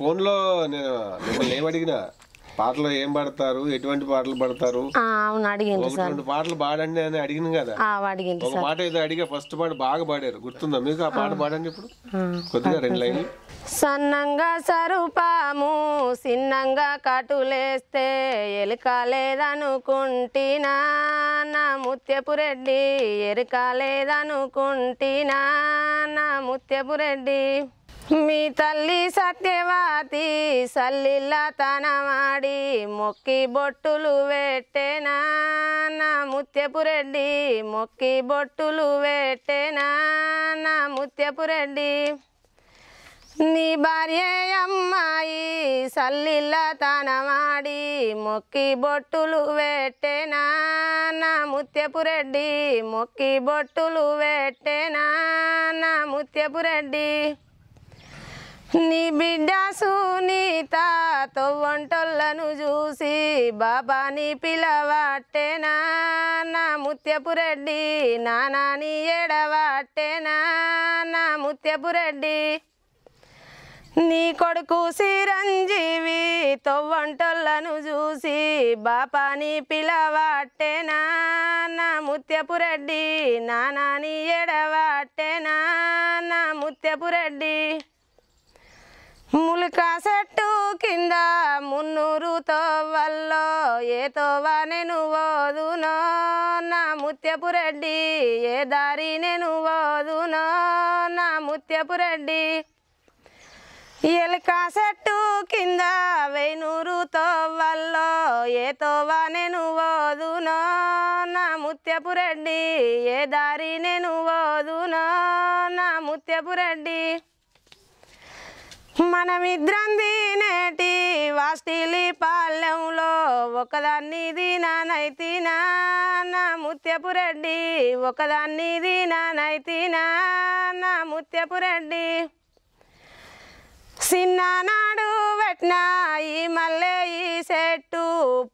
ఫోన్లో నేను మిమ్మల్ని ఏమడిగినా పాటలు ఏం పాడతారు ఎటువంటి పాటలు పాడతారు రెండు పాటలు పాడండి అని అడిగిన కదా ఒక పాట ఏదో అడిగా ఫస్ట్ పాట బాగా పాడారు గుర్తుందా మీకు ఆ పాట పాడండి ఇప్పుడు కొద్దిగా రెండు లైన్లు సన్నంగా సరుపాము సిన్నంగా కటులేస్తే ఎలుక లేదనుకుంటినా నా ముత్యపు రెడ్డి ఎరుక లేదనుకుంటినా నా ముత్యపు రెడ్డి మీ తల్లి సత్యవాతి సల్లిల్లతన తనవాడి మొక్కి బొట్టులు వెట్టేనా నా ముత్యపు రెడ్డి మొక్కి బొట్టులు వెట్టేనా నా ముత్యపు రెడ్డి నీ భార్య అమ్మాయి సల్లిల్లతన తనవాడి మొక్కి బొట్టులు వెట్టేనా నా ముత్యపు రెడ్డి మొక్కి బొట్టులు వెట్టేనా నా ముత్యపు రెడ్డి నీ బిడ్డ సునీత తొవ్వంటొల్లను చూసి బాబాని పిలవాటేనా నా ముత్యపు రెడ్డి నానాని ఎడవాటేనా నా ముత్యపు రెడ్డి నీ కొడుకు చిరంజీవి తొవ్వంటొల్లను చూసి బాపాని పిలవాటేనా నా ముత్యపు రెడ్డి నానాని ఎడవాటేనా నా ముత్యపు రెడ్డి ములక సెట్టు కింద మున్నూరు తోవల్లో ఏ తోవ నేను ఓదునో నా ముత్యపు రెడ్డి ఏ దారి నేను ఓదునో నా ముత్యపు రెడ్డి ఎలక కింద వేణూరు తోవల్లో ఏ తోవ నేను ఓదునో నా ముత్యపు రెడ్డి ఏ దారి నేను ఓదునో నా ముత్యపు రెడ్డి మనమిద్రం తినేటి వాస్టిలి పాలెంలో ఒకదాన్ని దీనానైతినా నా ముత్యపు ఒకదాన్ని దీనానైతినా నా ముత్యపు రెడ్డి చిన్ననాడు పెట్టినాయి మల్లె ఈ చెట్టు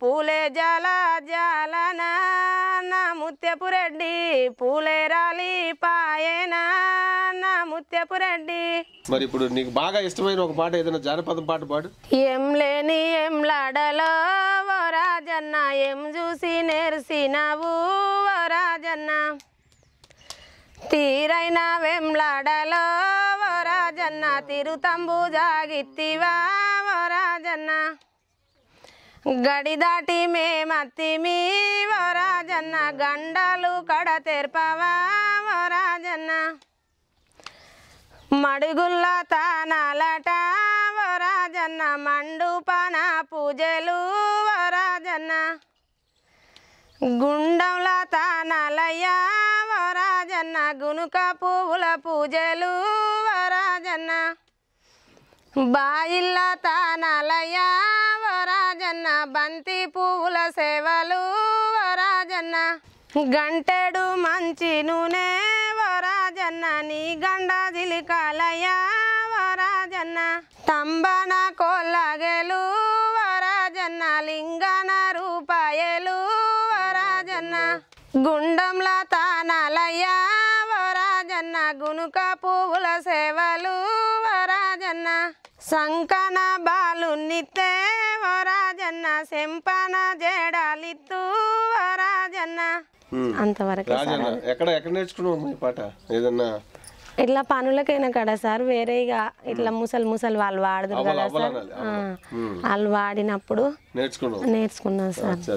పూలే జల జాలనా నా ముత్యపు పూలే రాలి పాయేనా ముత్యపు మరి ఇప్పుడు నీకు బాగా ఇష్టమైన ఒక పాట ఏదైనా జానపదం పాట పాడు ఏం లేని ఏం లాడలో ఓ రాజన్న ఏం చూసి నేర్చినావు ఓ రాజన్న తీరైన వెంలాడలో ఓ రాజన్న తిరుతంబు జాగిత్తివా ఓ రాజన్న గడి దాటి మేమత్తి మీ ఓ రాజన్న గండాలు కడ తెర్పవా ఓ రాజన్న మడుగుల్లో తానాలట వరాజన్న పన పూజలు వరాజన్న గుండంలో తానాలయ్య వరాజన్న గునుక పువ్వుల పూజలు వరాజన్న బాయిల్ల తానాలయ్య వరాజన్న బంతి పువ్వుల సేవలు వరాజన్న గంటెడు మంచి నూనె రాజన్న నీ గండా జిలికాలయా వరాజన్న తంబన కొల్లగెలు వరాజన్న లింగన రూపాయలు వరాజన్న గుండంల తానాలయ్యా వరాజన్న గునుక పువ్వుల సేవలు వరాజన్న శంకన బాలు నిత్తే వరాజన్న సెంపన అంతవరకు ఇట్లా పనులకైనా కదా సార్ వేరే ఇక ఇట్లా ముసలి ముసలి వాళ్ళు వాడదు కదా సార్ వాళ్ళు వాడినప్పుడు నేర్చుకున్నాం సార్